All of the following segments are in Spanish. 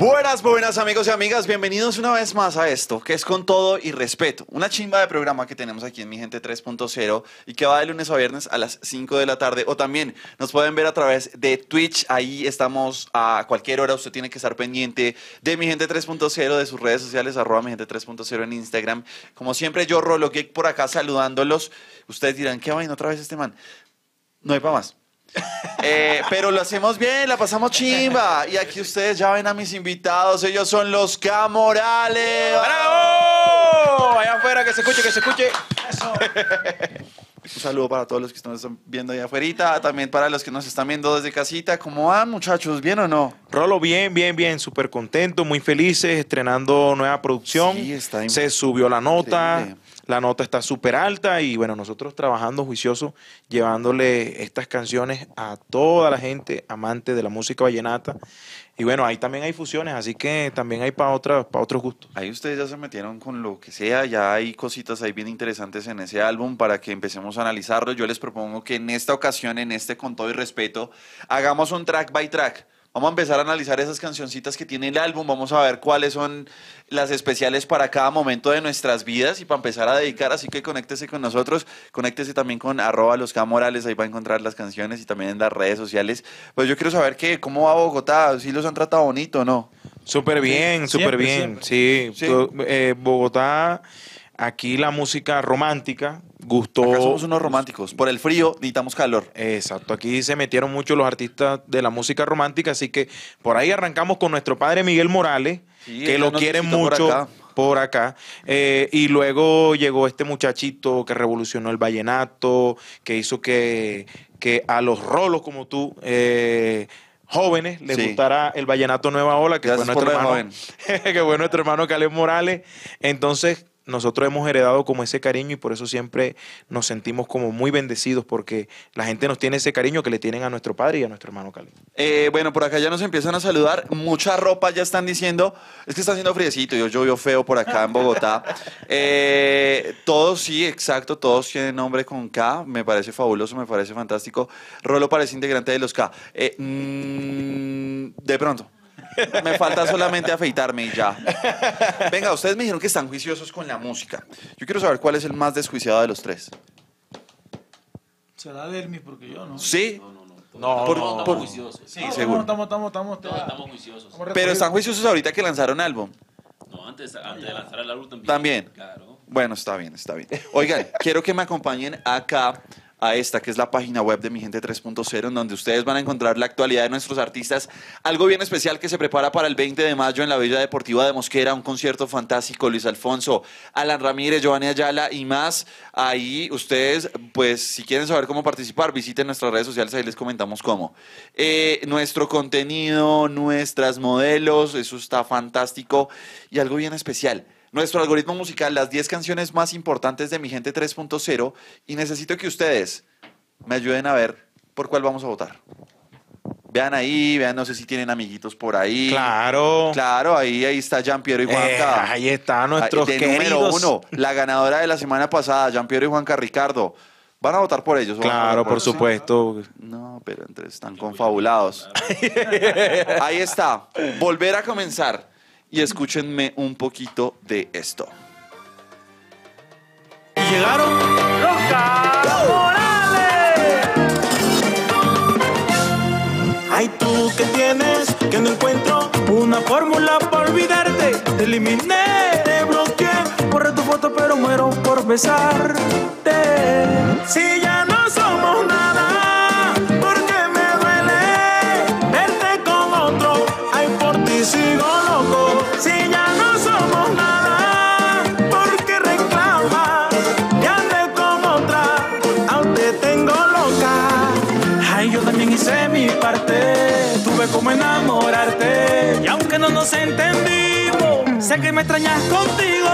Buenas, buenas amigos y amigas, bienvenidos una vez más a esto, que es con todo y respeto, una chimba de programa que tenemos aquí en Mi Gente 3.0 y que va de lunes a viernes a las 5 de la tarde o también nos pueden ver a través de Twitch, ahí estamos a cualquier hora, usted tiene que estar pendiente de Mi Gente 3.0, de sus redes sociales, arroba Mi Gente 3.0 en Instagram, como siempre yo Rolo Geek por acá saludándolos, ustedes dirán, ¿qué vaina otra vez este man? No hay para más. Eh, pero lo hacemos bien, la pasamos chimba. Y aquí ustedes ya ven a mis invitados. Ellos son los Camorales. ¡Bravo! Allá afuera, que se escuche, que se escuche. Un saludo para todos los que están viendo allá afuera, también para los que nos están viendo desde casita. ¿Cómo van, muchachos? ¿Bien o no? Rolo, bien, bien, bien. Súper contento, muy felices, estrenando nueva producción. Se subió la nota la nota está súper alta y bueno, nosotros trabajando juicioso, llevándole estas canciones a toda la gente amante de la música vallenata. Y bueno, ahí también hay fusiones, así que también hay para para otros gustos. Ahí ustedes ya se metieron con lo que sea, ya hay cositas ahí bien interesantes en ese álbum para que empecemos a analizarlo. Yo les propongo que en esta ocasión, en este con todo y respeto, hagamos un track by track Vamos a empezar a analizar esas cancioncitas que tiene el álbum, vamos a ver cuáles son las especiales para cada momento de nuestras vidas y para empezar a dedicar, así que conéctese con nosotros, conéctese también con arroba los morales, ahí va a encontrar las canciones y también en las redes sociales. Pues yo quiero saber que, cómo va Bogotá, si los han tratado bonito o no. Súper bien, súper bien, sí. Eh, Bogotá, aquí la música romántica, gustó somos unos románticos. Por el frío necesitamos calor. Exacto. Aquí se metieron mucho los artistas de la música romántica, así que por ahí arrancamos con nuestro padre Miguel Morales, que lo quieren mucho. Por acá eh, y luego llegó este muchachito que revolucionó el vallenato, que hizo que, que a los rolos como tú, eh, jóvenes, les gustara el vallenato Nueva Ola, que fue, nuestro hermano, que fue nuestro hermano Caleb Morales. Entonces, nosotros hemos heredado como ese cariño y por eso siempre nos sentimos como muy bendecidos porque la gente nos tiene ese cariño que le tienen a nuestro padre y a nuestro hermano Cali. Eh, bueno, por acá ya nos empiezan a saludar. Mucha ropa ya están diciendo, es que está haciendo friecito, yo llovió feo por acá en Bogotá. eh, todos, sí, exacto, todos tienen nombre con K, me parece fabuloso, me parece fantástico. Rolo parece integrante de los K. Eh, mm, de pronto. Me falta solamente afeitarme y ya. Venga, ustedes me dijeron que están juiciosos con la música. Yo quiero saber cuál es el más desjuiciado de los tres. Será Dermis, porque yo no. ¿Sí? No, no, no. No, no, estamos juiciosos. Sí, seguro. estamos, estamos, estamos, estamos juiciosos. Pero están juiciosos ahorita que lanzaron álbum. No, antes, antes de ah, lanzar el álbum también. También. Claro. Bueno, está bien, está bien. Oigan, quiero que me acompañen acá a esta, que es la página web de Mi Gente 3.0, en donde ustedes van a encontrar la actualidad de nuestros artistas. Algo bien especial que se prepara para el 20 de mayo en la Villa Deportiva de Mosquera, un concierto fantástico, Luis Alfonso, Alan Ramírez, Giovanni Ayala y más. Ahí ustedes, pues si quieren saber cómo participar, visiten nuestras redes sociales, ahí les comentamos cómo. Eh, nuestro contenido, nuestras modelos, eso está fantástico. Y algo bien especial nuestro algoritmo musical, las 10 canciones más importantes de Mi Gente 3.0 y necesito que ustedes me ayuden a ver por cuál vamos a votar. Vean ahí, vean, no sé si tienen amiguitos por ahí. Claro. Claro, ahí, ahí está Jean pierre y eh, Juanca. Eh, ahí está nuestro número uno, la ganadora de la semana pasada, Jean pierre y Juanca Ricardo. Van a votar por ellos. Claro, por, supuesto. No, pero están confabulados. ahí está. Volver a comenzar y escúchenme un poquito de esto. Y llegaron los Morales. Ay, tú que tienes que no encuentro una fórmula para olvidarte. Te eliminé, te bloqueé, borré tu foto, pero muero por besarte. Si ya enamorarte. Y aunque no nos entendimos, sé que me extrañas contigo.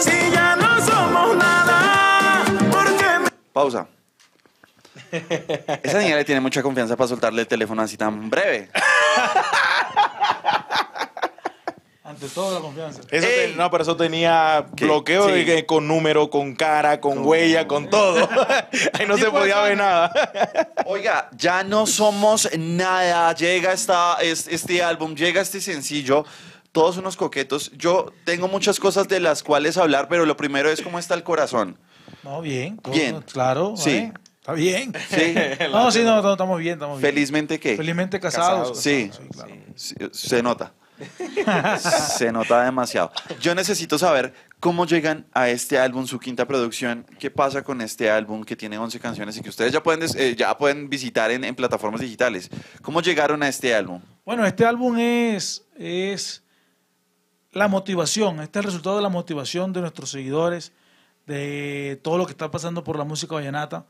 Si ya no somos nada, porque me... Pausa. Esa niña le tiene mucha confianza para soltarle el teléfono así tan breve. toda la confianza. Eso no, pero eso tenía bloqueo con número, con cara, con huella, con todo. Ahí no se podía ver nada. Oiga, ya no somos nada. Llega esta, este, álbum, llega este sencillo todos unos coquetos. Yo tengo muchas cosas de las cuales hablar, pero lo primero es cómo está el corazón. No, bien, bien. Claro, sí. Está bien. Sí. no, sí, no, estamos bien, estamos bien. Felizmente qué. Felizmente casados. sí, se nota. Se nota demasiado. Yo necesito saber cómo llegan a este álbum, su quinta producción, qué pasa con este álbum que tiene 11 canciones y que ustedes ya pueden, eh, ya pueden visitar en, plataformas digitales. ¿Cómo llegaron a este álbum? Bueno, este álbum es, es la motivación, este es el resultado de la motivación de nuestros seguidores, de todo lo que está pasando por la música vallenata.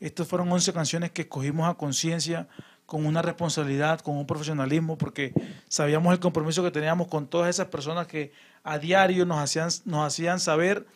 Estas fueron 11 canciones que escogimos a conciencia con una responsabilidad, con un profesionalismo, porque sabíamos el compromiso que teníamos con todas esas personas que a diario nos hacían, nos hacían saber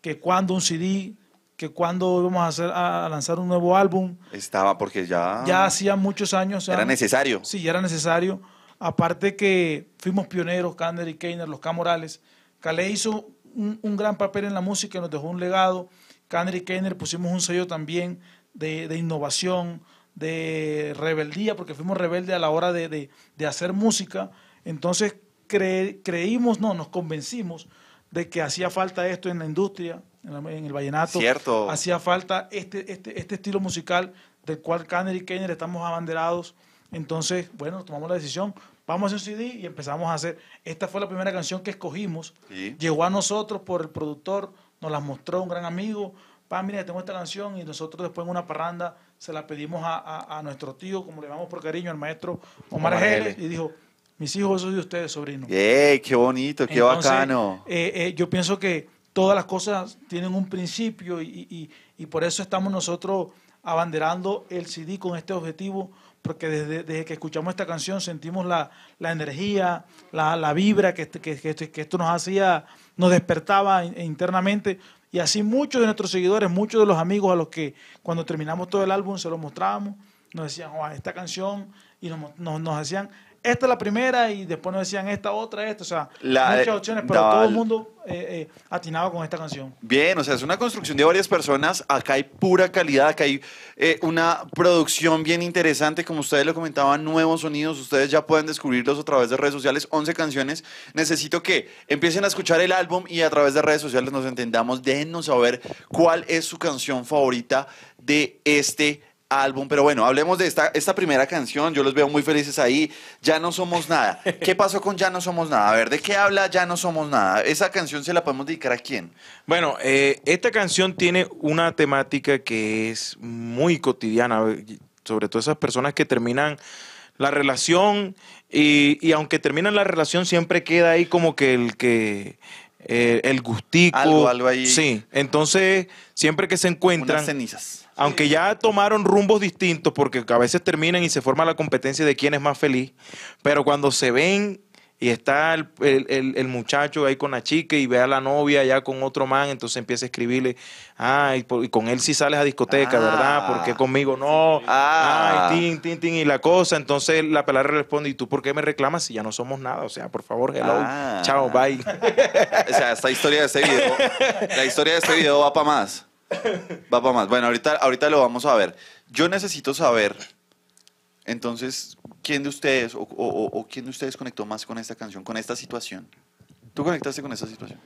que cuando un CD, que cuando íbamos a, hacer, a lanzar un nuevo álbum. Estaba porque ya... Ya hacía muchos años. era necesario. Sí, ya era necesario. Aparte que fuimos pioneros, Kander y Keiner, los K. Morales. Calé hizo un, gran papel en la música y nos dejó un legado. Kander y Keiner pusimos un sello también de innovación, de rebeldía, porque fuimos rebeldes a la hora de, hacer música. Entonces creímos, no, nos convencimos de que hacía falta esto en la industria, en, el vallenato. Cierto. Hacía falta este, este, este estilo musical del cual Kanner y Kenner estamos abanderados. Entonces, bueno, tomamos la decisión, vamos a hacer un CD y empezamos a hacer. Esta fue la primera canción que escogimos. Llegó a nosotros por el productor, nos la mostró un gran amigo, pa, mira, tengo esta canción y nosotros después en una parranda se la pedimos a, nuestro tío, como le llamamos por cariño, al maestro Omar, Jerez y dijo, mis hijos es de ustedes, sobrino. ¡Ey, qué bonito, qué bacano! Eh, eh, yo pienso que todas las cosas tienen un principio y, por eso estamos nosotros abanderando el CD con este objetivo, porque desde, que escuchamos esta canción sentimos la, energía, la, vibra que, este, que, este, que, esto nos hacía, nos despertaba internamente y así muchos de nuestros seguidores, muchos de los amigos a los que cuando terminamos todo el álbum se lo mostrábamos, nos decían, esta canción, y nos hacían esta es la primera y después nos decían esta otra, esta, o sea, muchas opciones, pero todo el mundo atinaba eh, eh, atinado con esta canción. Bien, o sea, es una construcción de varias personas, acá hay pura calidad, acá hay eh, una producción bien interesante, como ustedes lo comentaban, nuevos sonidos, ustedes ya pueden descubrirlos a través de redes sociales, 11 canciones, necesito que empiecen a escuchar el álbum y a través de redes sociales nos entendamos, déjennos saber cuál es su canción favorita de este álbum álbum. Pero bueno, hablemos de esta, esta primera canción. Yo los veo muy felices ahí. Ya no somos nada. ¿Qué pasó con Ya no somos nada? A ver, ¿de qué habla Ya no somos nada? ¿Esa canción se la podemos dedicar a quién? Bueno, eh, esta canción tiene una temática que es muy cotidiana, sobre todo esas personas que terminan la relación y, aunque terminan la relación siempre queda ahí como que el que eh, el gustico algo, algo ahí sí entonces siempre que se encuentran cenizas aunque ya tomaron rumbos distintos, porque a veces terminan y se forma la competencia de quién es más feliz, pero cuando se ven y está el, muchacho ahí con la chica y ve a la novia ya con otro man, entonces empieza a escribirle, ah, y, con él sí sales a discoteca, ¿verdad? Ah. ¿Por qué conmigo no? Ah, Ay, tin, tin, tin, y la cosa. Entonces la pelada responde, ¿y tú por qué me reclamas si ya no somos nada? O sea, por favor, hello, ah. chao, bye. O sea, esta historia de este video, la historia de este video va para más. Va para más. Bueno, ahorita, ahorita lo vamos a ver. Yo necesito saber, entonces, quién de ustedes o, o quién de ustedes conectó más con esta canción, con esta situación. ¿Tú conectaste con esta situación?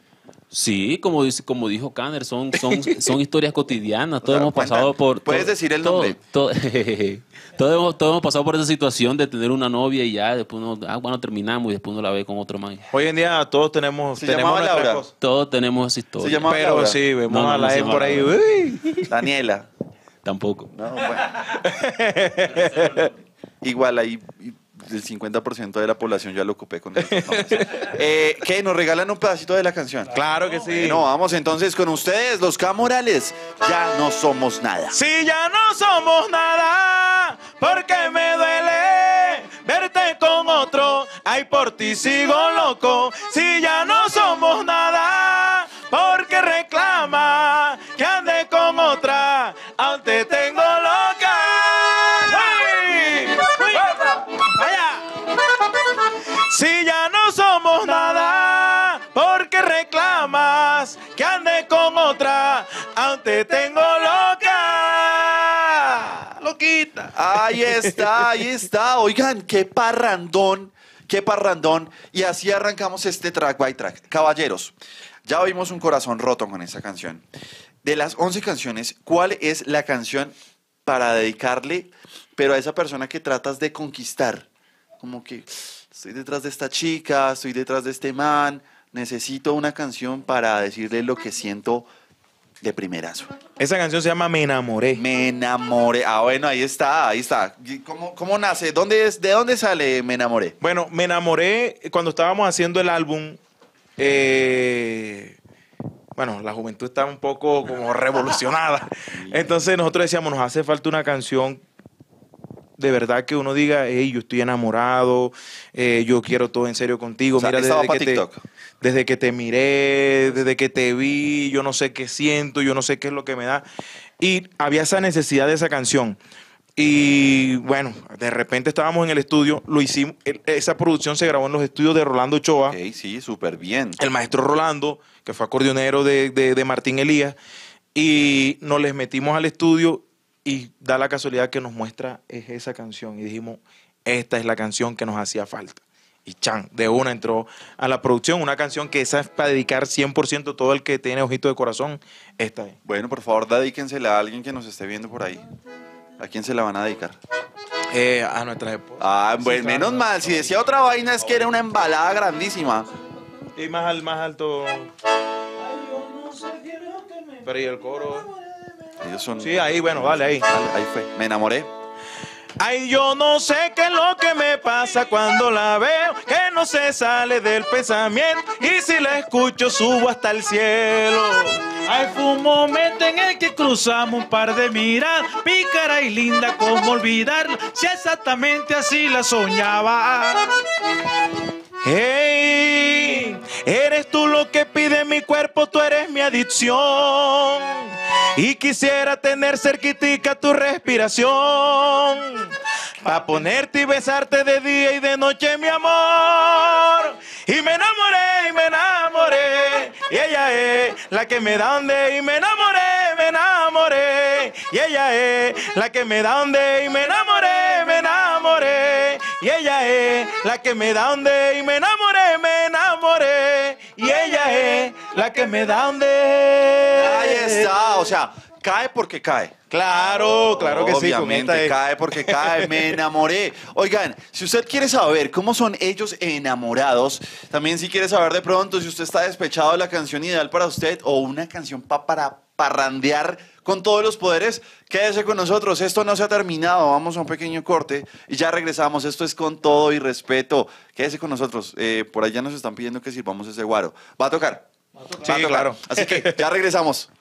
Sí, como, dice, como dijo Kanner, son, son, historias cotidianas. Todos hemos pasado por. ¿Puedes decir el nombre? todos, hemos, todos, hemos, pasado por esa situación de tener una novia y ya después no ah, bueno, terminamos y después uno la ve con otro man. Hoy en día todos tenemos. Se la Laura. Todos tenemos esa historia. Pero sí, vemos a la no, por ahí. Daniela. Tampoco. Igual ahí el 50% de la población ya lo ocupé con eh, ¿Qué? ¿Nos regalan un pedacito de la canción? Claro que sí. No, vamos entonces con ustedes, los Camorales. Ya no somos nada. si ya no somos nada, porque me duele verte con otro. Ay, por ti sigo loco. Si ya no somos nada. tengo loca. Loquita. Ahí está, ahí está. Oigan, qué parrandón, qué parrandón. Y así arrancamos este track by track. Caballeros, ya vimos un corazón roto con esa canción. De las 11 canciones, ¿cuál es la canción para dedicarle, pero a esa persona que tratas de conquistar? Como que estoy detrás de esta chica, estoy detrás de este man, necesito una canción para decirle lo que siento de primerazo. Esa canción se llama Me enamoré. Me enamoré. Ah, bueno, ahí está, ahí está. ¿Cómo, cómo nace? ¿De dónde sale Me enamoré? Bueno, Me enamoré cuando estábamos haciendo el álbum. Eh, bueno, la juventud está un poco como revolucionada. Entonces nosotros decíamos, nos hace falta una canción de verdad que uno diga, hey, yo estoy enamorado, eh, yo quiero todo en serio contigo. Mira, desde que, te, TikTok. desde que te miré, desde que te vi, yo no sé qué siento, yo no sé qué es lo que me da. Y había esa necesidad de esa canción. Y bueno, de repente estábamos en el estudio, lo hicimos, esa producción se grabó en los estudios de Rolando Ochoa. Okay, sí, súper bien. El maestro Rolando, que fue acordeonero de, de Martín Elías, y nos les metimos al estudio y da la casualidad que nos muestra es esa canción. Y dijimos, esta es la canción que nos hacía falta. Y chan, de una entró a la producción, una canción que esa es para dedicar 100% todo el que tiene ojito de corazón. Esta Bueno, por favor, dedíquensela a alguien que nos esté viendo por ahí. ¿A quién se la van a dedicar? Eh, a nuestra esposa. Ah, pues, menos mal. Si decía otra vaina es que era una embalada grandísima. Y más, al, más alto. Pero y el coro. Sí, ahí, bueno, vale, ahí. ahí fue. Me enamoré. Ay, yo no sé qué es lo que me pasa cuando la veo, que no se sale del pensamiento y si la escucho subo hasta el cielo. Ay, fue un momento en el que cruzamos un par de miradas, pícara y linda, como olvidarla, si exactamente así la soñaba. cuerpo, tú eres mi adicción. Y quisiera tener cerquitica tu respiración. para ponerte y besarte de día y de noche, mi amor. Y me enamoré, y me enamoré. Y ella es la que me da donde. Y me enamoré, me enamoré. Y ella es la que me da donde. Y me enamoré, me enamoré. Y ella es la que me da donde. Y me enamoré, me enamoré y ella es la que me da un de... Ahí está, o sea, cae porque cae. Claro, claro que sí. Obviamente, cae porque cae, me enamoré. Oigan, si usted quiere saber cómo son ellos enamorados, también si quiere saber de pronto si usted está despechado de la canción ideal para usted o una canción para parrandear con todos los poderes. Quédese con nosotros, esto no se ha terminado, vamos a un pequeño corte y ya regresamos. Esto es con todo y respeto. Quédese con nosotros, eh, por allá nos están pidiendo que sirvamos ese guaro. Va a tocar. claro. Así que ya regresamos.